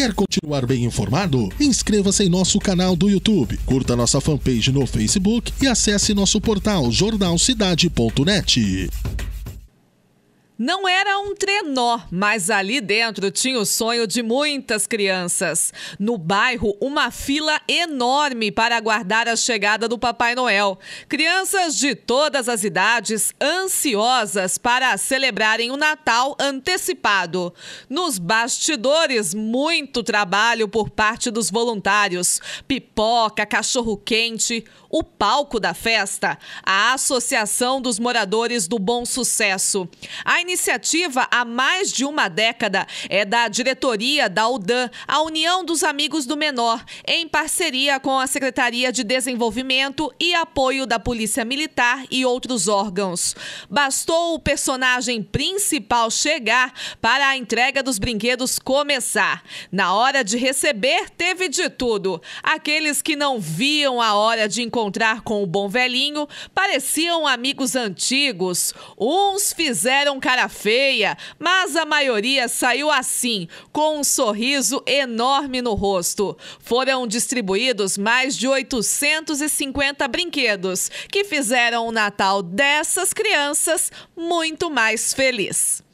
Quer continuar bem informado? Inscreva-se em nosso canal do YouTube, curta nossa fanpage no Facebook e acesse nosso portal jornalcidade.net. Não era um trenó, mas ali dentro tinha o sonho de muitas crianças. No bairro, uma fila enorme para aguardar a chegada do Papai Noel. Crianças de todas as idades ansiosas para celebrarem o Natal antecipado. Nos bastidores, muito trabalho por parte dos voluntários: pipoca, cachorro-quente, o palco da festa, a Associação dos Moradores do Bom Sucesso. A iniciativa há mais de uma década é da diretoria da UDAM, a União dos Amigos do Menor, em parceria com a Secretaria de Desenvolvimento e apoio da Polícia Militar e outros órgãos. Bastou o personagem principal chegar para a entrega dos brinquedos começar. Na hora de receber, teve de tudo. Aqueles que não viam a hora de encontrar com o bom velhinho pareciam amigos antigos. Uns fizeram cara cara feia, mas a maioria saiu assim, com um sorriso enorme no rosto. Foram distribuídos mais de 850 brinquedos, que fizeram o Natal dessas crianças muito mais feliz.